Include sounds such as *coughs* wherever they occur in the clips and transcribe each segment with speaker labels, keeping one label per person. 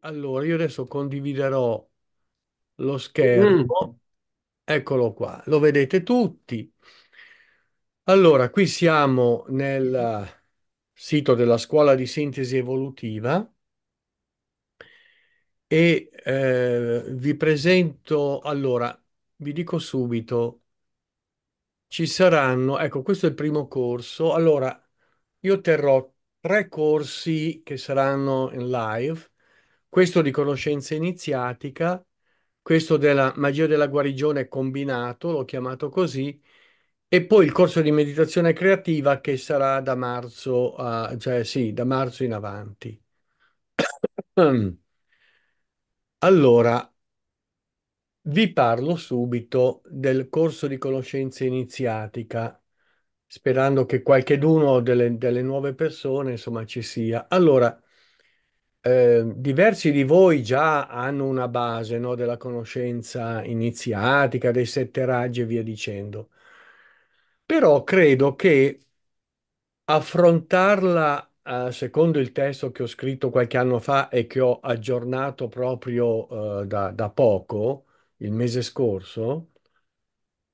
Speaker 1: Allora, io adesso condividerò lo schermo. Mm. Eccolo qua, lo vedete tutti. Allora, qui siamo nel sito della Scuola di Sintesi Evolutiva e eh, vi presento, allora, vi dico subito, ci saranno, ecco, questo è il primo corso. Allora, io terrò tre corsi che saranno in live questo di conoscenza iniziatica, questo della magia della guarigione combinato, l'ho chiamato così, e poi il corso di meditazione creativa che sarà da marzo, a, cioè sì, da marzo in avanti. *clears throat* Allora, vi parlo subito del corso di conoscenza iniziatica, sperando che qualcheduno delle, delle nuove persone, insomma, ci sia. Allora, Ehm, diversi di voi già hanno una base, no, della conoscenza iniziatica, dei sette raggi e via dicendo. Però credo che affrontarla, eh, secondo il testo che ho scritto qualche anno fa e che ho aggiornato proprio eh, da, da poco, il mese scorso,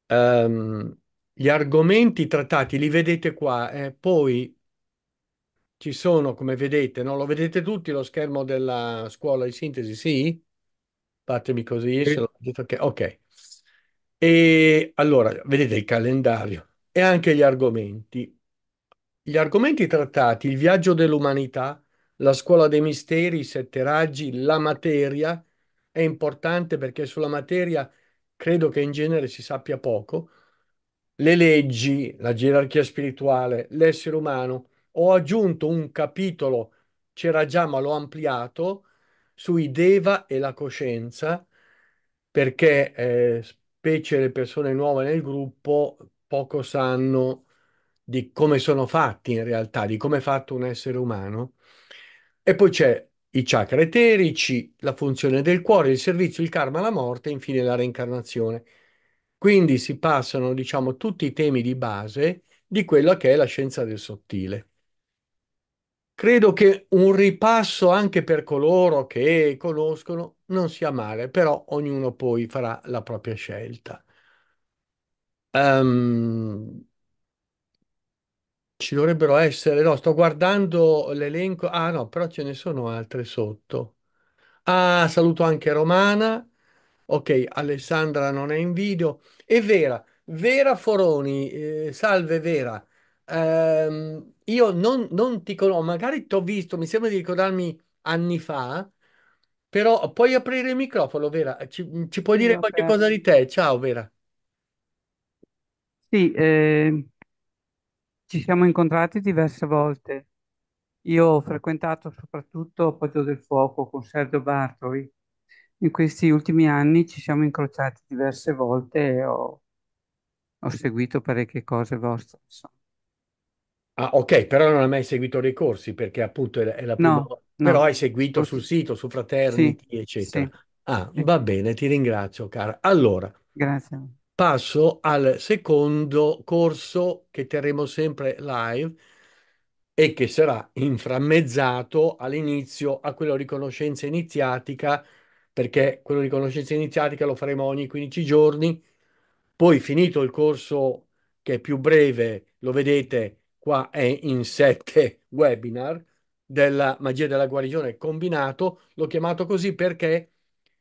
Speaker 1: ehm, gli argomenti trattati li vedete qua, eh, poi ci sono, come vedete, no? Lo vedete tutti lo schermo della scuola di sintesi? Sì? Fatemi così, se lo vedete, ok. E allora, vedete il calendario e anche gli argomenti. Gli argomenti trattati, il viaggio dell'umanità, la scuola dei misteri, i sette raggi, la materia, è importante perché sulla materia credo che in genere si sappia poco, le leggi, la gerarchia spirituale, l'essere umano, ho aggiunto un capitolo, c'era già ma l'ho ampliato, sui Deva e la coscienza, perché eh, specie le persone nuove nel gruppo poco sanno di come sono fatti in realtà, di come è fatto un essere umano. E poi c'è i chakra eterici, la funzione del cuore, il servizio, il karma, la morte e infine la reincarnazione. Quindi si passano, diciamo, tutti i temi di base di quella che è la scienza del sottile. Credo che un ripasso anche per coloro che conoscono non sia male, però ognuno poi farà la propria scelta. Um, ci dovrebbero essere, no, sto guardando l'elenco, ah no, però ce ne sono altre sotto. Ah, saluto anche Romana. Ok, Alessandra non è in video. E Vera, Vera Foroni, eh, salve Vera ehm, io non, non ti conosco, magari ti ho visto, mi sembra di ricordarmi anni fa, però puoi aprire il microfono, Vera? Ci, ci puoi Sì, dire ho qualche cosa aperto. di te? Ciao, Vera. Sì,
Speaker 2: eh, ci siamo incontrati diverse volte. Io ho frequentato soprattutto Poggio del Fuoco con Sergio Bartoli. In questi ultimi anni ci siamo incrociati
Speaker 1: diverse volte e ho, ho seguito parecchie cose vostre. insomma. Ah, ok, però non hai mai seguito dei corsi perché appunto è la, è la prima... No, però hai seguito sul sito, su Fraternity, eccetera. Sì. Ah, va bene, ti ringrazio, cara. Allora, Grazie. passo al secondo corso che terremo sempre live e che sarà inframmezzato all'inizio a quello di conoscenza iniziatica, perché quello di conoscenza iniziatica lo faremo ogni 15 giorni. Poi finito il corso che è più breve, lo vedete qua è in sette *laughs* webinar della magia della guarigione combinato, l'ho chiamato così perché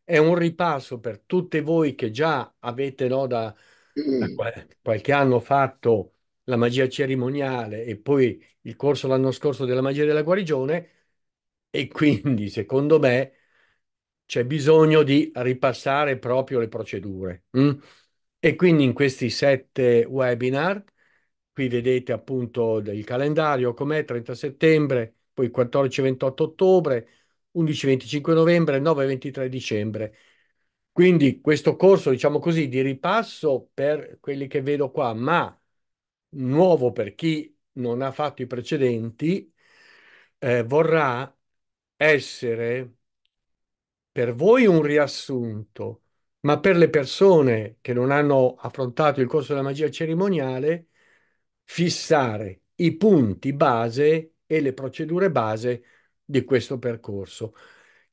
Speaker 1: è un ripasso per tutte voi che già avete no, da, da mm. qualche anno fatto la magia cerimoniale e poi il corso l'anno scorso della magia della guarigione e quindi secondo me c'è bisogno di ripassare proprio le procedure. Mh? Mm? E quindi in questi sette webinar Qui vedete appunto il calendario com'è, 30 settembre, poi 14-28 ottobre, 11-25 novembre, 9-23 dicembre. Quindi questo corso, diciamo così, di ripasso per quelli che vedo qua, ma nuovo per chi non ha fatto i precedenti, eh, vorrà essere per voi un riassunto, ma per le persone che non hanno affrontato il corso della magia cerimoniale fissare i punti base e le procedure base di questo percorso,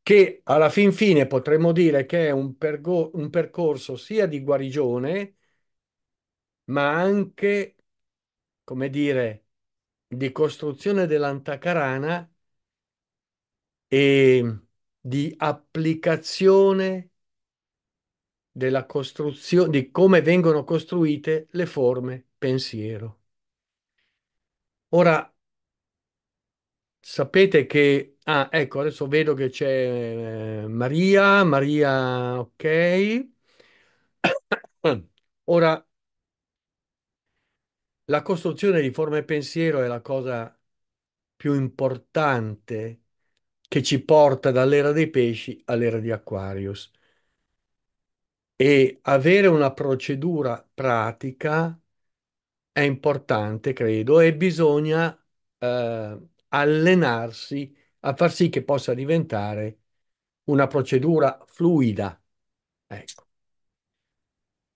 Speaker 1: che alla fin fine potremmo dire che è un, pergo- un percorso sia di guarigione, ma anche, come dire, di costruzione dell'antacarana e di applicazione della costruzione, di come vengono costruite le forme pensiero. Ora, sapete che... Ah, ecco, adesso vedo che c'è eh, Maria, Maria, ok. *coughs* Ora, la costruzione di forma e pensiero è la cosa più importante che ci porta dall'era dei pesci all'era di Aquarius e avere una procedura pratica è importante, credo, e bisogna eh, allenarsi a far sì che possa diventare una procedura fluida. Ecco.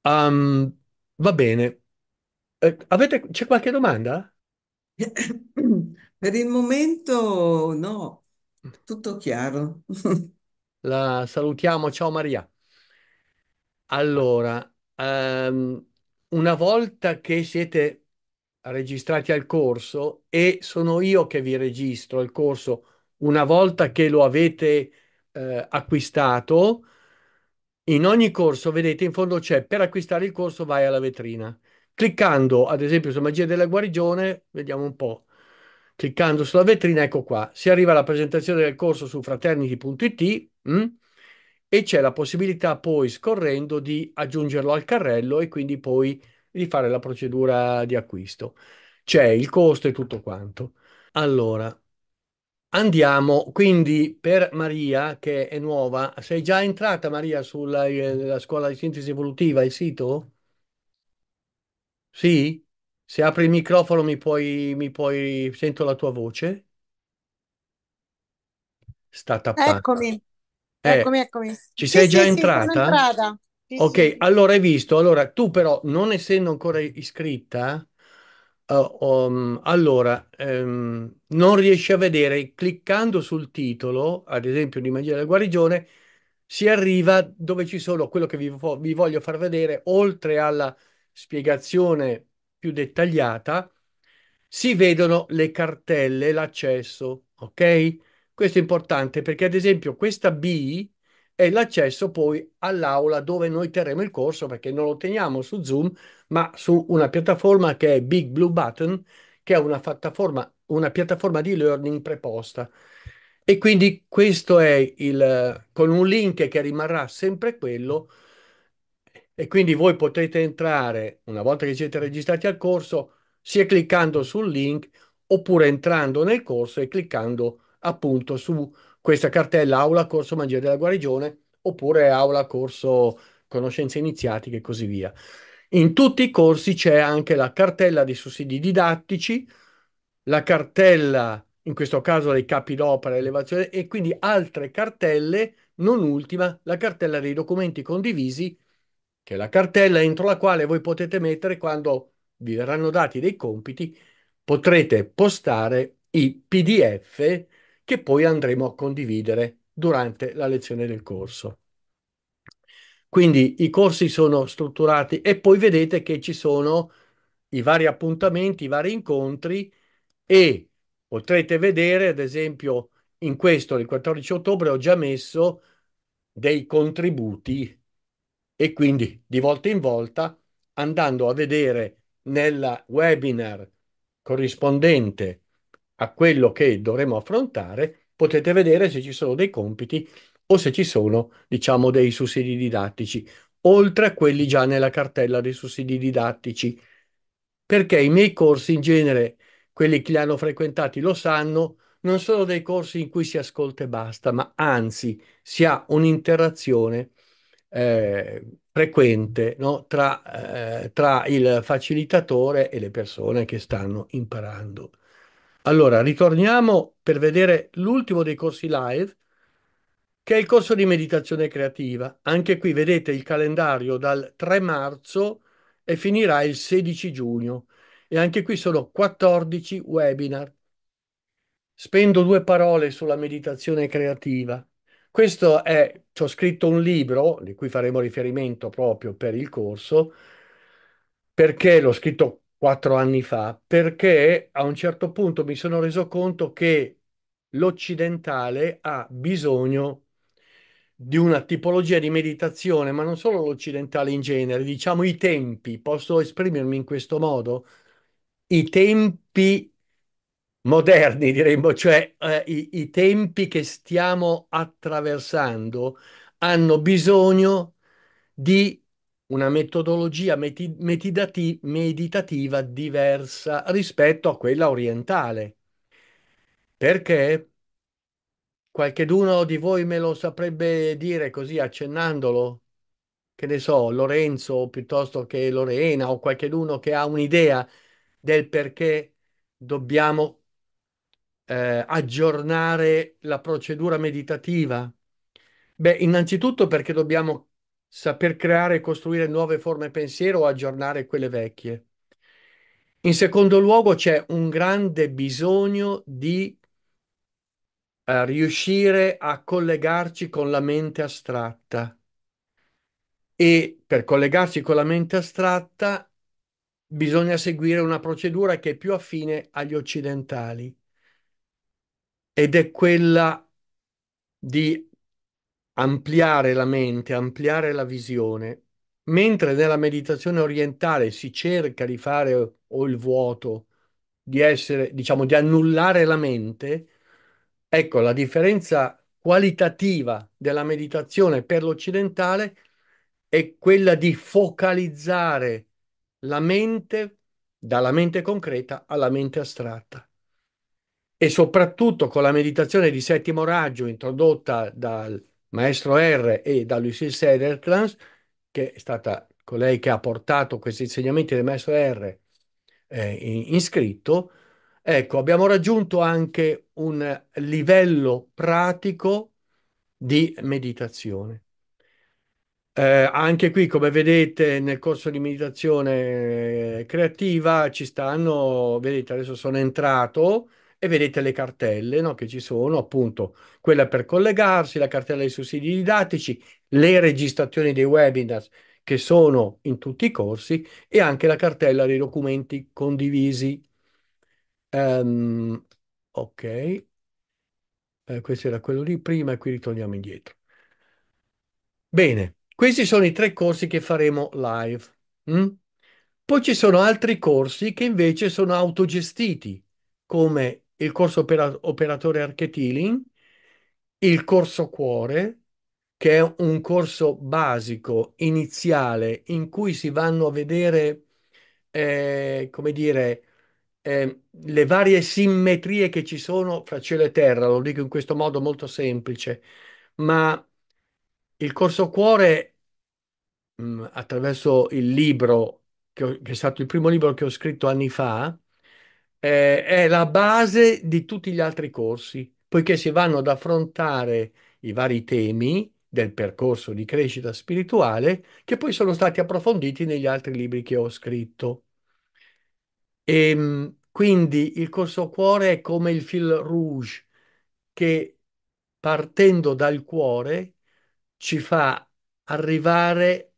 Speaker 1: Um, va bene. Eh, avete, c'è qualche domanda? Per il momento no, tutto chiaro. La salutiamo, ciao Maria. Allora, um, una volta che siete registrati al corso e sono io che vi registro il corso una volta che lo avete eh, acquistato, in ogni corso, vedete, in fondo c'è per acquistare il corso vai alla vetrina. Cliccando, ad esempio, su Magia della guarigione, vediamo un po'. Cliccando sulla vetrina, ecco qua, si arriva alla presentazione del corso su fraternity.it, e c'è la possibilità poi scorrendo di aggiungerlo al carrello e quindi poi di fare la procedura di acquisto. C'è il costo e tutto quanto. Allora, andiamo quindi per Maria che è nuova. Sei già entrata Maria sulla eh, scuola di sintesi evolutiva, il sito? Sì? Se apri il microfono mi puoi, mi puoi... sento la tua voce? Sta tappando. Eccomi. Eh, eccomi,
Speaker 3: eccomi. Ci sei sì, già sì, entrata? Sì, ok,
Speaker 1: allora hai visto. Allora, tu però, non essendo ancora iscritta, uh, um, allora, um, non riesci a vedere, cliccando sul titolo, ad esempio di Magia della Guarigione, si arriva dove ci sono quello che vi, vi voglio far vedere, oltre alla spiegazione più dettagliata, si vedono le cartelle, l'accesso, ok? Questo è importante perché, ad esempio, questa B è l'accesso poi all'aula dove noi terremo il corso perché non lo teniamo su Zoom, ma su una piattaforma che è Big Blue Button, che è una piattaforma, una piattaforma di learning preposta. E quindi questo è il con un link che rimarrà sempre quello. E quindi voi potete entrare una volta che siete registrati al corso, sia cliccando sul link oppure entrando nel corso e cliccando appunto su questa cartella aula corso magia della guarigione oppure aula corso conoscenze iniziatiche e così via. In tutti i corsi c'è anche la cartella dei sussidi didattici, la cartella in questo caso dei capi d'opera, elevazione e quindi altre cartelle, non ultima la cartella dei documenti condivisi, che è la cartella entro la quale voi potete mettere quando vi verranno dati dei compiti, potrete postare i PDF che poi andremo a condividere durante la lezione del corso. Quindi i corsi sono strutturati e poi vedete che ci sono i vari appuntamenti, i vari incontri e potrete vedere, ad esempio, in questo, il 14 ottobre, ho già messo dei contributi e quindi di volta in volta andando a vedere nella webinar corrispondente a quello che dovremo affrontare, potete vedere se ci sono dei compiti o se ci sono, diciamo, dei sussidi didattici, oltre a quelli già nella cartella dei sussidi didattici, perché i miei corsi in genere, quelli che li hanno frequentati lo sanno, non sono dei corsi in cui si ascolta e basta, ma anzi si ha un'interazione eh, frequente no? tra, eh, tra il facilitatore e le persone che stanno imparando. Allora, ritorniamo per vedere l'ultimo dei corsi live, che è il corso di meditazione creativa. Anche qui vedete il calendario dal 3 marzo e finirà il 16 giugno. E anche qui sono 14 webinar. Spendo due parole sulla meditazione creativa. Questo è, ci ho scritto un libro, di cui faremo riferimento proprio per il corso, perché l'ho scritto quattro anni fa, perché a un certo punto mi sono reso conto che l'occidentale ha bisogno di una tipologia di meditazione, ma non solo l'occidentale in genere, diciamo i tempi, posso esprimermi in questo modo? I tempi moderni, diremmo, cioè eh, i, i tempi che stiamo attraversando hanno bisogno di una metodologia metidati- meditativa diversa rispetto a quella orientale. Perché? Qualcheduno di voi me lo saprebbe dire così accennandolo? Che ne so, Lorenzo piuttosto che Lorena o qualcheduno che ha un'idea del perché dobbiamo eh, aggiornare la procedura meditativa? Beh, innanzitutto perché dobbiamo saper creare e costruire nuove forme pensiero o aggiornare quelle vecchie. In secondo luogo c'è un grande bisogno di eh, riuscire a collegarci con la mente astratta e per collegarci con la mente astratta bisogna seguire una procedura che è più affine agli occidentali ed è quella di ampliare la mente, ampliare la visione, mentre nella meditazione orientale si cerca di fare o il vuoto, di essere, diciamo, di annullare la mente, ecco la differenza qualitativa della meditazione per l'occidentale è quella di focalizzare la mente dalla mente concreta alla mente astratta. E soprattutto con la meditazione di settimo raggio introdotta dal Maestro R e da Lucille Sederklans, che è stata colei che ha portato questi insegnamenti del Maestro R eh, iscritto, ecco, abbiamo raggiunto anche un livello pratico di meditazione. Eh, anche qui, come vedete, nel corso di meditazione creativa ci stanno, vedete, adesso sono entrato e vedete le cartelle no, che ci sono, appunto quella per collegarsi, la cartella dei sussidi didattici, le registrazioni dei webinars che sono in tutti i corsi e anche la cartella dei documenti condivisi. Um, ok, eh, questo era quello di prima e qui ritorniamo indietro. Bene, questi sono i tre corsi che faremo live. Mm? Poi ci sono altri corsi che invece sono autogestiti, come il corso opera- operatore archetiling, il corso cuore, che è un corso basico, iniziale, in cui si vanno a vedere, eh, come dire, eh, le varie simmetrie che ci sono fra cielo e terra, lo dico in questo modo molto semplice, ma il corso cuore, mh, mm, attraverso il libro, che, ho, che è stato il primo libro che ho scritto anni fa, eh, è la base di tutti gli altri corsi, poiché si vanno ad affrontare i vari temi del percorso di crescita spirituale che poi sono stati approfonditi negli altri libri che ho scritto. E, ehm, quindi il corso cuore è come il fil rouge che partendo dal cuore ci fa arrivare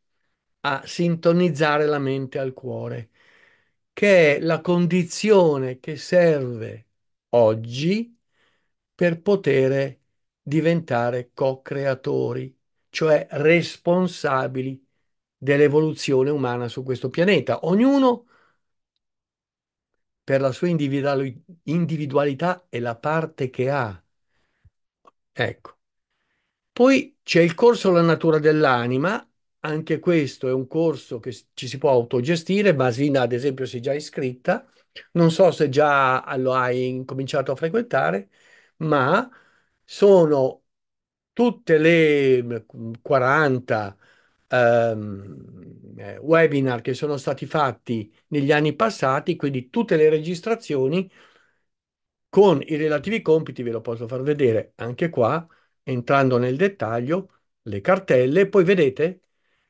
Speaker 1: a sintonizzare la mente al cuore che è la condizione che serve oggi per poter diventare co-creatori, cioè responsabili dell'evoluzione umana su questo pianeta. Ognuno per la sua individualità e la parte che ha. Ecco. Poi c'è il corso La natura dell'anima, anche questo è un corso che ci si può autogestire. Basina, ad esempio, si è già iscritta. Non so se già lo hai incominciato a frequentare, ma sono tutte le 40 ehm, eh, webinar che sono stati fatti negli anni passati, quindi tutte le registrazioni con i relativi compiti, ve lo posso far vedere anche qua, entrando nel dettaglio, le cartelle, poi vedete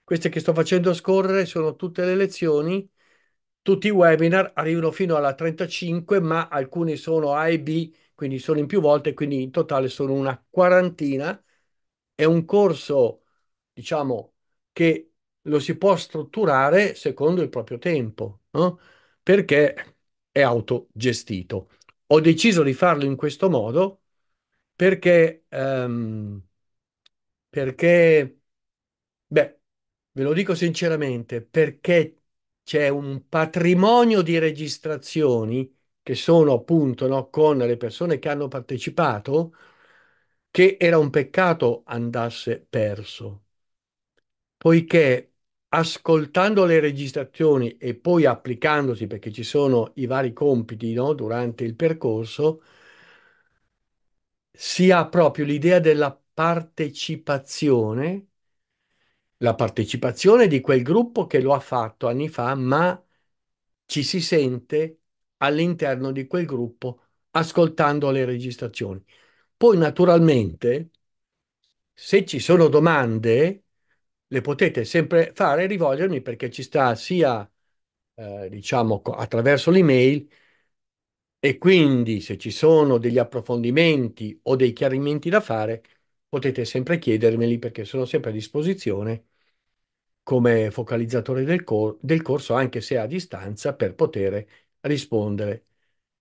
Speaker 1: queste che sto facendo scorrere sono tutte le lezioni, tutti i webinar arrivano fino alla 35, ma alcuni sono A e B, quindi sono in più volte, quindi in totale sono una quarantina. È un corso, diciamo, che lo si può strutturare secondo il proprio tempo, no? perché è autogestito. Ho deciso di farlo in questo modo perché, um, perché beh, Ve lo dico sinceramente, perché c'è un patrimonio di registrazioni che sono appunto no, con le persone che hanno partecipato, che era un peccato andasse perso, poiché ascoltando le registrazioni e poi applicandosi, perché ci sono i vari compiti, no, durante il percorso, si ha proprio l'idea della partecipazione la partecipazione di quel gruppo che lo ha fatto anni fa, ma ci si sente all'interno di quel gruppo ascoltando le registrazioni. Poi naturalmente, se ci sono domande, le potete sempre fare, rivolgermi perché ci sta sia, eh, diciamo, attraverso l'email e quindi se ci sono degli approfondimenti o dei chiarimenti da fare, potete sempre chiedermeli perché sono sempre a disposizione come focalizzatore del, cor- del corso, anche se a distanza, per poter rispondere.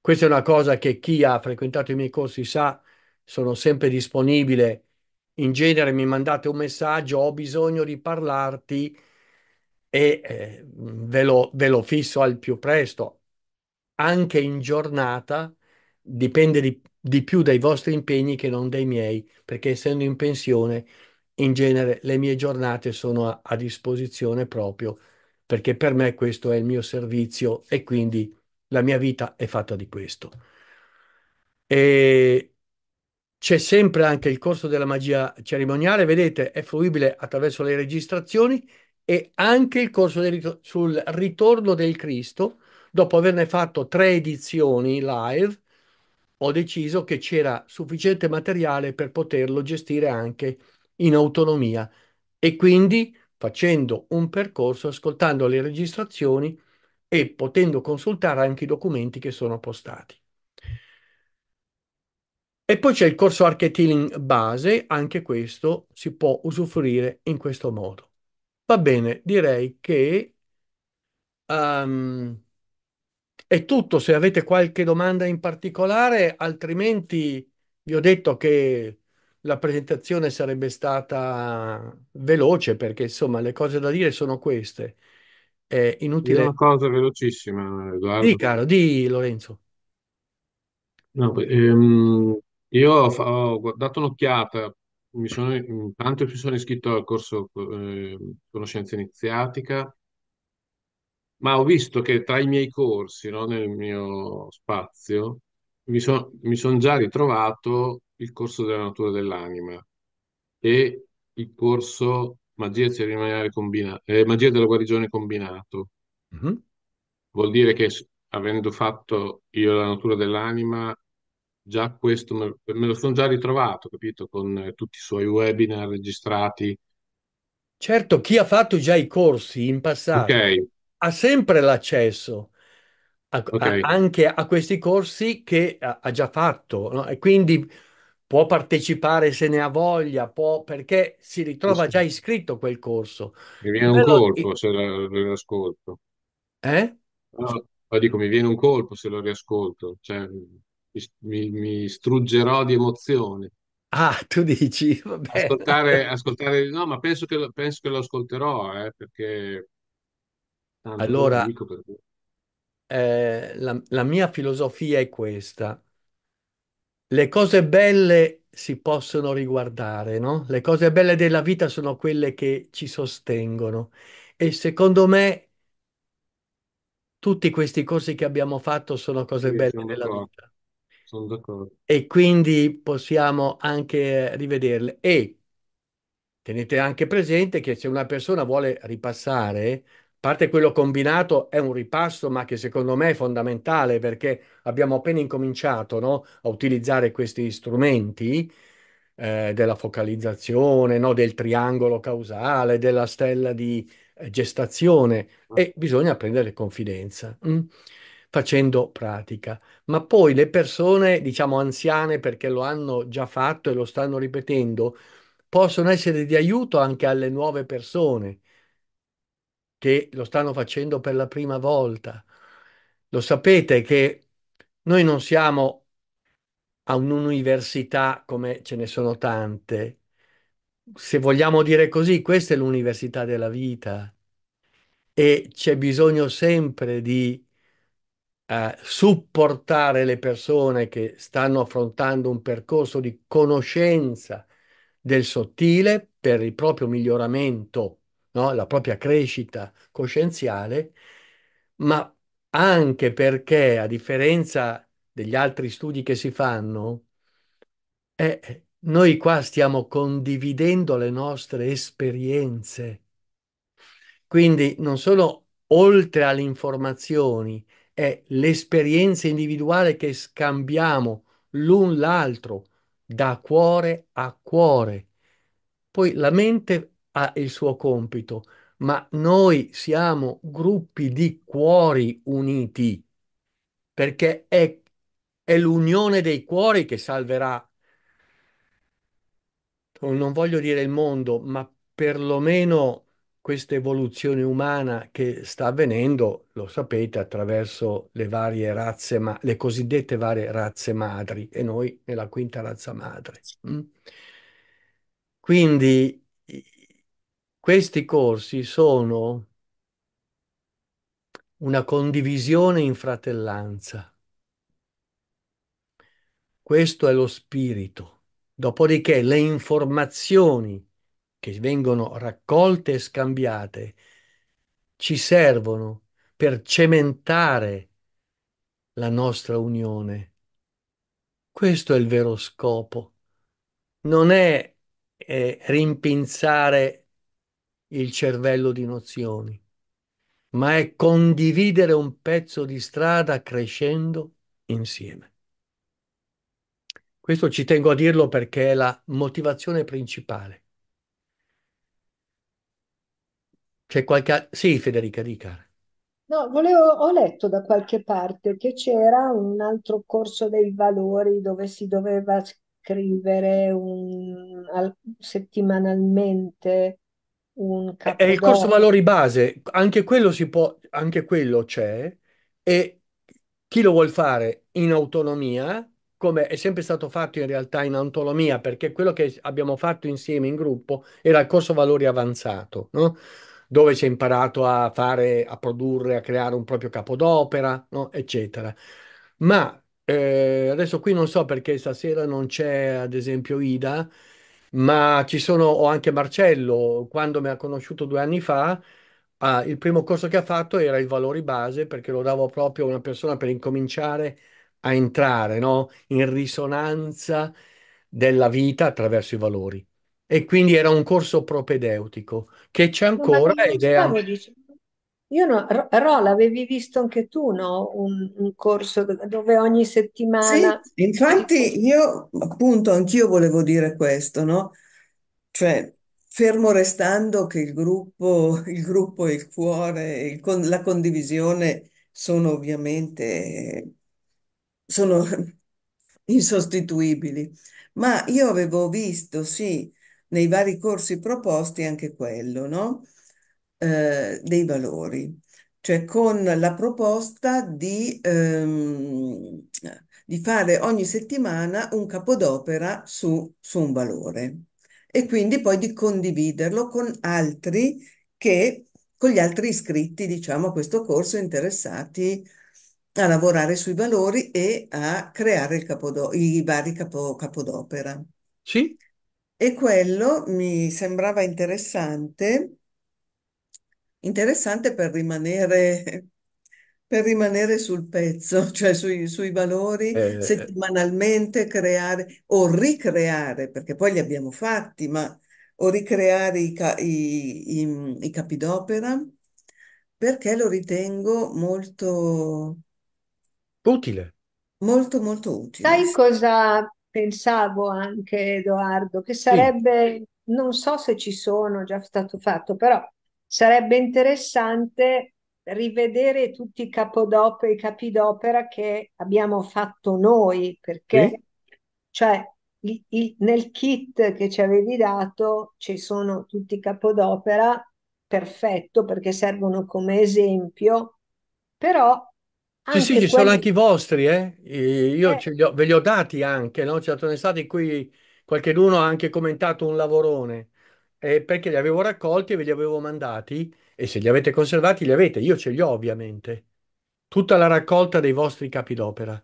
Speaker 1: Questa è una cosa che chi ha frequentato i miei corsi sa, sono sempre disponibile. In genere mi mandate un messaggio, ho bisogno di parlarti e eh, ve lo, ve lo fisso al più presto, anche in giornata, dipende di, di più dai vostri impegni che non dai miei, perché essendo in pensione in genere le mie giornate sono a, a disposizione proprio perché per me questo è il mio servizio e quindi la mia vita è fatta di questo. E c'è sempre anche il corso della magia cerimoniale, vedete, è fruibile attraverso le registrazioni e anche il corso del, sul ritorno del Cristo, dopo averne fatto tre edizioni live, ho deciso che c'era sufficiente materiale per poterlo gestire anche in autonomia e quindi facendo un percorso, ascoltando le registrazioni e potendo consultare anche i documenti che sono postati. E poi c'è il corso Archetyling base, anche questo si può usufruire in questo modo. Va bene, direi che um, è tutto. Se avete qualche domanda in particolare, altrimenti vi ho detto che la presentazione sarebbe stata veloce perché insomma le cose da dire sono queste. È inutile. Una cosa
Speaker 4: velocissima, Edoardo. Di caro, di Lorenzo. No, ehm, io ho, ho dato un'occhiata, mi sono, intanto mi sono iscritto al corso eh, Conoscenza Iniziatica, ma ho visto che tra i miei corsi, no, nel mio spazio, mi sono mi son già ritrovato il corso della natura dell'anima e il corso magia cerimoniale combinata, eh, magia della guarigione combinato. Mm-hmm. Vuol dire che avendo fatto io la natura dell'anima, già questo me, me lo sono già ritrovato, capito? Con eh, tutti i suoi webinar registrati.
Speaker 1: Certo, chi ha fatto già i corsi in passato okay. ha sempre l'accesso. A, okay. a, anche a questi corsi che ha, ha già fatto no? e quindi può partecipare se ne ha voglia, può, perché si ritrova già iscritto quel corso.
Speaker 4: Mi viene un Però, colpo se lo riascolto.
Speaker 1: Eh? No,
Speaker 4: dico, mi viene un colpo se lo riascolto, cioè, mi, mi struggerò di emozione.
Speaker 1: Ah, tu dici, vabbè. Ascoltare,
Speaker 4: *laughs* ascoltare, no, ma penso che, penso che lo
Speaker 1: ascolterò, eh, perché... Tanto allora, perché... Eh, la, la mia filosofia è questa le cose belle si possono riguardare, no? Le cose belle della vita sono quelle che ci sostengono e secondo me tutti questi corsi che abbiamo fatto sono cose sì, belle della vita.
Speaker 4: Sono d'accordo.
Speaker 1: E quindi possiamo anche rivederle. E tenete anche presente che se una persona vuole ripassare parte quello combinato è un ripasso, ma che secondo me è fondamentale perché abbiamo appena incominciato, no, a utilizzare questi strumenti eh, della focalizzazione, no, del triangolo causale, della stella di eh, gestazione ah. e bisogna prendere confidenza. Mh? Mm, facendo pratica, ma poi le persone, diciamo anziane perché lo hanno già fatto e lo stanno ripetendo, possono essere di aiuto anche alle nuove persone che lo stanno facendo per la prima volta. Lo sapete che noi non siamo a un'università come ce ne sono tante. Se vogliamo dire così, questa è l'università della vita e c'è bisogno sempre di eh, supportare le persone che stanno affrontando un percorso di conoscenza del sottile per il proprio miglioramento no? la propria crescita coscienziale, ma anche perché, a differenza degli altri studi che si fanno, eh, noi qua stiamo condividendo le nostre esperienze. Quindi non solo oltre alle informazioni, è l'esperienza individuale che scambiamo l'un l'altro da cuore a cuore. Poi la mente ha il suo compito, ma noi siamo gruppi di cuori uniti, perché è, è l'unione dei cuori che salverà, non voglio dire il mondo, ma perlomeno questa evoluzione umana che sta avvenendo, lo sapete, attraverso le varie razze, ma le cosiddette varie razze madri, e noi nella quinta razza madre. Mm. Quindi questi corsi sono una condivisione in fratellanza. Questo è lo spirito. Dopodiché le informazioni che vengono raccolte e scambiate ci servono per cementare la nostra unione. Questo è il vero scopo. Non è eh, rimpinzare il cervello di nozioni, ma è condividere un pezzo di strada crescendo insieme. Questo ci tengo a dirlo perché è la motivazione principale. C'è qualche... Sì, Federica, dica.
Speaker 3: No, volevo, ho letto da qualche parte che c'era un altro corso dei valori dove si doveva scrivere un, al, settimanalmente un È il corso costo valori
Speaker 1: base, anche quello si può, anche quello c'è e chi lo vuol fare in autonomia, come è sempre stato fatto in realtà in autonomia, perché quello che abbiamo fatto insieme in gruppo era il corso valori avanzato, no? dove si è imparato a fare, a produrre, a creare un proprio capodopera, no? eccetera. Ma eh, adesso qui non so perché stasera non c'è, ad esempio, Ida ma ci sono, ho anche Marcello, quando mi ha conosciuto due anni fa, ah, il primo corso che ha fatto era i valori base, perché lo davo proprio a una persona per incominciare a entrare, no? In risonanza della vita attraverso i valori. E quindi era un corso propedeutico che c'è ancora ed è...
Speaker 3: Dice. Io no, Rola, avevi visto anche tu, no? Un, un corso dove ogni settimana...
Speaker 2: Sì, infatti io appunto anch'io volevo dire questo, no? Cioè, fermo restando che il gruppo, *laughs* il, gruppo, il cuore, il con, la condivisione sono ovviamente sono *laughs* insostituibili, ma io avevo visto, sì, nei vari corsi proposti anche quello, no? Eh, dei valori, cioè con la proposta di, ehm, di fare ogni settimana un capodopera su, su un valore e quindi poi di condividerlo con altri che con gli altri iscritti, diciamo, a questo corso interessati a lavorare sui valori e a creare i vari capo capodopera. Sì. E quello mi sembrava interessante Interessante per rimanere, per rimanere sul pezzo, *laughs* cioè sui, sui valori, eh, eh, eh, settimanalmente creare o ricreare, perché poi li abbiamo fatti, ma o ricreare i, ca- i- i- i capidopera, perché lo ritengo molto, utile. molto, molto utile. Sai
Speaker 3: cosa pensavo anche, Edoardo? Che Sì, sarebbe, non so se ci sono, già stato fatto, però sarebbe interessante rivedere tutti i capodopera e i capi d'opera che abbiamo fatto noi, perché sì. cioè, il, il, nel kit che ci avevi dato ci sono tutti i capodopera, perfetto, perché servono come esempio, però...
Speaker 1: Sì, sì, ci quelli... sono anche i vostri, eh? io eh. Li ho, ve li ho dati anche, no? c'è cioè, stato un'estate in cui qualcuno ha anche commentato un lavorone. Eh, perché li avevo raccolti e ve li avevo mandati e se li avete conservati li avete, io ce li ho ovviamente, tutta la raccolta dei vostri capi d'opera.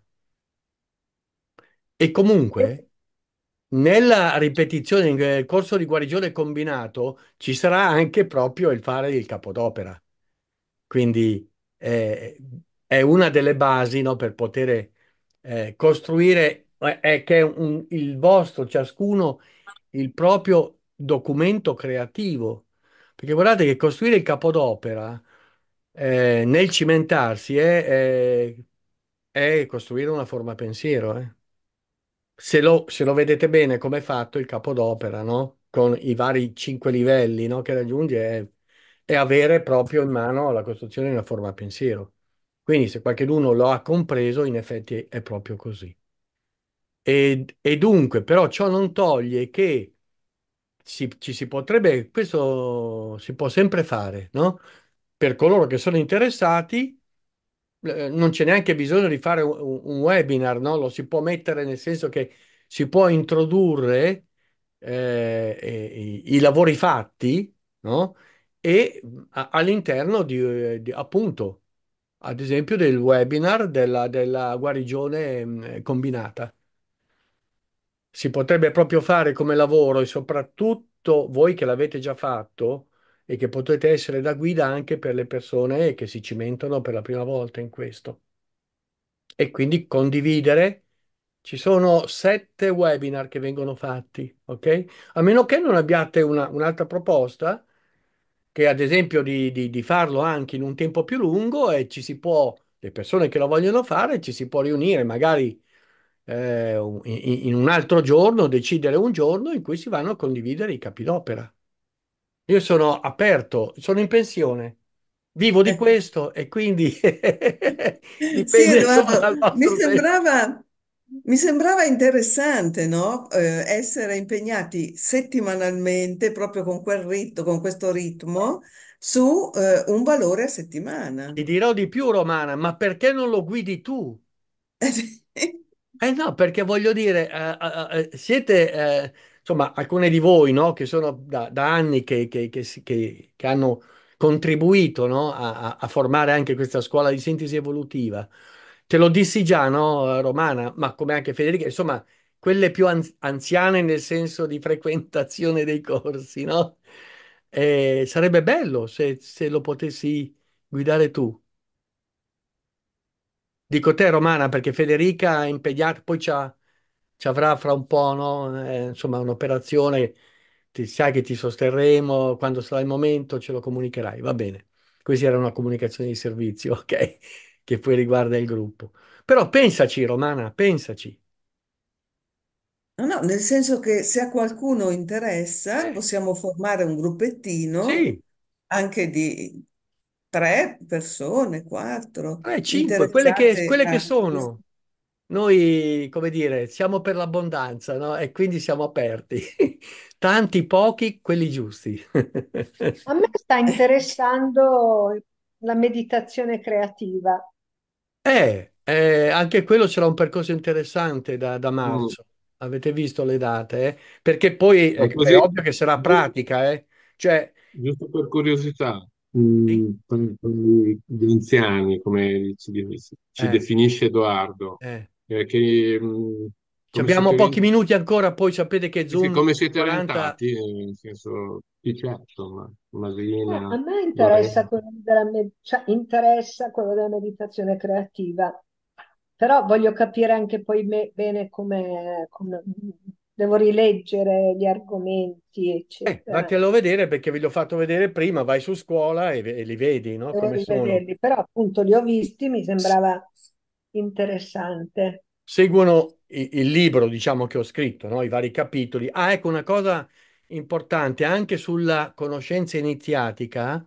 Speaker 1: E comunque, nella ripetizione, nel eh, corso di guarigione combinato, ci sarà anche proprio il fare il capodopera. Quindi eh, è una delle basi no, per poter eh, costruire, eh, eh che un, il vostro, ciascuno, il proprio documento creativo. Perché guardate che costruire il capodopera eh, nel cimentarsi è, è- è costruire una forma pensiero. eh. Se lo, se lo vedete bene come è fatto il capodopera, no? Con i vari cinque livelli, no, che raggiunge, è, è avere proprio in mano la costruzione di una forma pensiero. Quindi se qualcuno lo ha compreso, in effetti è proprio così. E, e dunque, però, ciò non toglie che si, ci si potrebbe, questo si può sempre fare, no? Per coloro che sono interessati, eh, non c'è neanche bisogno di fare un, un webinar, no? Lo si può mettere nel senso che si può introdurre eh, i, i, lavori fatti, no? E all'interno di, eh, di, appunto, ad esempio, del webinar della, della guarigione mh, mm, combinata si potrebbe proprio fare come lavoro e soprattutto voi che l'avete già fatto e che potete essere da guida anche per le persone che si cimentano per la prima volta in questo. E quindi condividere. Ci sono sette webinar che vengono fatti, ok? A meno che non abbiate una, un'altra proposta, che ad esempio di, di, di farlo anche in un tempo più lungo e ci si può, le persone che lo vogliono fare, ci si può riunire magari eh, in, in un altro giorno, decidere un giorno in cui si vanno a condividere i capi d'opera. Io sono aperto, sono in pensione, vivo di eh. questo e quindi *laughs* dipende sì, Eduardo, mi sembrava
Speaker 2: mi sembrava interessante, no? eh, essere impegnati settimanalmente, proprio con quel rito, con questo ritmo, su eh, un valore a settimana.
Speaker 1: Ti dirò di più, Romana, ma perché non lo guidi tu? *laughs* Eh eh no, perché voglio dire, eh, eh, eh, eh siete, eh, insomma, alcune di voi, no, che sono da, da anni che, che- che che- che hanno contribuito, no, a, a- formare anche questa scuola di sintesi evolutiva. Te lo dissi già, no, Romana, ma come anche Federica, insomma, quelle più anziane nel senso di frequentazione dei corsi, no? Eh, sarebbe bello se se lo potessi guidare tu. Dico te Romana perché Federica è impegnata, poi ci avrà fra un po', no? Eh, insomma, un'operazione, sai che ti sosterremo, quando sarà il momento ce lo comunicherai, va bene. Questa era una comunicazione di servizio, *laughs* ok? Che poi riguarda il gruppo. Però pensaci, Romana, pensaci.
Speaker 2: No, no, nel senso che se a qualcuno interessa, possiamo formare un gruppettino sì, anche di tre persone, quattro.
Speaker 1: Eh, cinque, quelle che, quelle che sono. Noi, come dire, siamo per l'abbondanza, no? E quindi siamo aperti. *laughs* Tanti, pochi, quelli giusti. A me sta *laughs*
Speaker 3: interessando la meditazione creativa.
Speaker 1: Eh, eh, anche quello c'era un percorso interessante da, da marzo. Mm. Avete visto le date? Eh? Perché poi eh, è, così, ovvio che sarà pratica, eh? Cioè, giusto per curiosità,
Speaker 4: Mm, con, Mm, gli anziani, come ci, ci Eh, definisce Edoardo, eh. eh, che mm,
Speaker 1: Ci abbiamo pochi ven- minuti ancora, poi sapete che sì, sì, come siete 40... orientati,
Speaker 4: eh, nel senso Picciotto, ma- No, Masina, eh, a me
Speaker 3: interessa quello della, me- cioè, interessa quello della meditazione creativa, però voglio capire anche poi me- bene come, come- devo rileggere gli argomenti, eh, eccetera. Eh,
Speaker 1: a vedere perché ve li ho fatto vedere prima, vai su scuola e, e li vedi, no? Come sono.
Speaker 3: Però appunto li ho visti, mi sembrava interessante.
Speaker 1: Seguono il, il libro, diciamo, che ho scritto, no? I vari capitoli. Ah, ecco una cosa importante, anche sulla conoscenza iniziatica,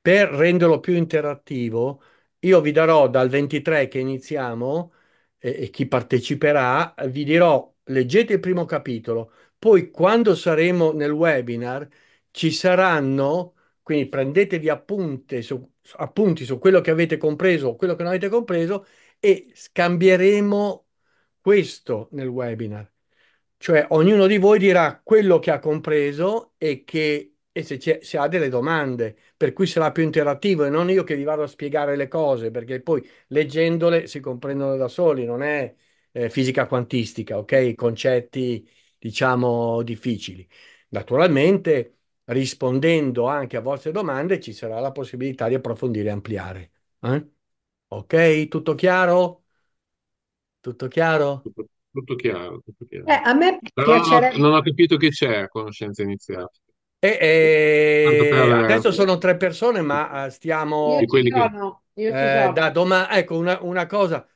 Speaker 1: per renderlo più interattivo, io vi darò dal 23 che iniziamo, e, e chi parteciperà, vi dirò leggete il primo capitolo, poi quando saremo nel webinar ci saranno, quindi prendetevi appunti su, appunti su quello che avete compreso o quello che non avete compreso e scambieremo questo nel webinar. Cioè ognuno di voi dirà quello che ha compreso e, che, e se, se ha delle domande, per cui sarà più interattivo e non io che vi vado a spiegare le cose, perché poi leggendole si comprendono da soli, non è eh, fisica quantistica, ok? Concetti, diciamo, difficili. Naturalmente, rispondendo anche a vostre domande, ci sarà la possibilità di approfondire e ampliare. Eh? Ok? Tutto chiaro? Tutto chiaro?
Speaker 4: Tutto, chiaro, tutto chiaro. Eh, a me piacerebbe... non ho capito che c'è a conoscenza iniziale.
Speaker 1: Eh, eh,
Speaker 4: e, e... Adesso
Speaker 1: sono tre persone, ma eh, stiamo... Io ci sono, io ci sono. da domani... Ecco, una, una cosa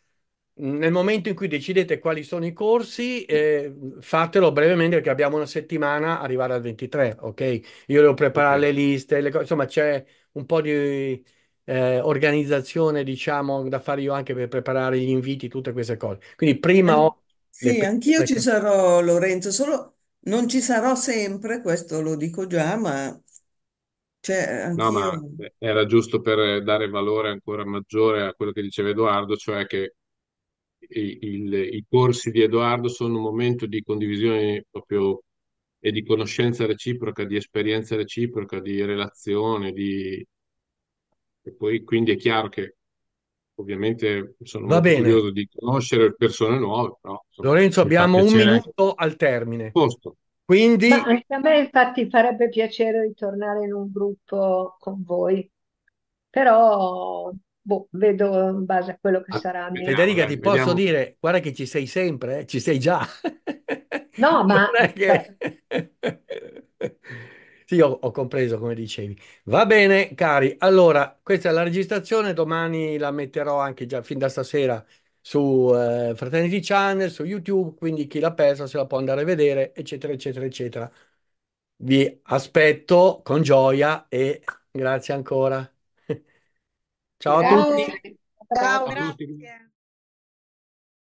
Speaker 1: nel momento in cui decidete quali sono i corsi, eh, fatelo brevemente perché abbiamo una settimana arrivare al 23, ok? Io devo preparare okay. le liste, le co- insomma c'è un po' di eh, organizzazione, diciamo, da fare io anche per preparare gli inviti, tutte queste cose. Quindi prima ho... Sì, anch'io ci
Speaker 2: sarò, Lorenzo, solo non ci sarò sempre, questo lo dico già, ma... Cioè, No, ma
Speaker 4: era giusto per dare valore ancora maggiore a quello che diceva Edoardo, cioè che il, i corsi di Edoardo sono un momento di condivisione proprio e di conoscenza reciproca, di esperienza reciproca, di relazione, di... E poi quindi è chiaro che ovviamente sono Va molto bene. curioso
Speaker 1: di conoscere persone nuove. Però, insomma, Lorenzo, abbiamo un minuto al termine. Posto. Quindi... Ma anche
Speaker 3: a me infatti farebbe piacere ritornare in un gruppo con voi, però boh, vedo in base a quello che ah, sarà. Vediamo, Federica, ti vediamo. posso
Speaker 1: dire, guarda che ci sei sempre, eh? ci sei già. No, *laughs* ma... Che... *laughs* sì, ho, ho, compreso come dicevi. Va bene, cari. Allora, questa è la registrazione, domani la metterò anche già fin da stasera su eh, Fraternity Channel, su YouTube, quindi chi l'ha persa se la può andare a vedere, eccetera, eccetera, eccetera. Vi aspetto con gioia e grazie ancora. Ciao a tutti.
Speaker 3: Ciao, a tutti.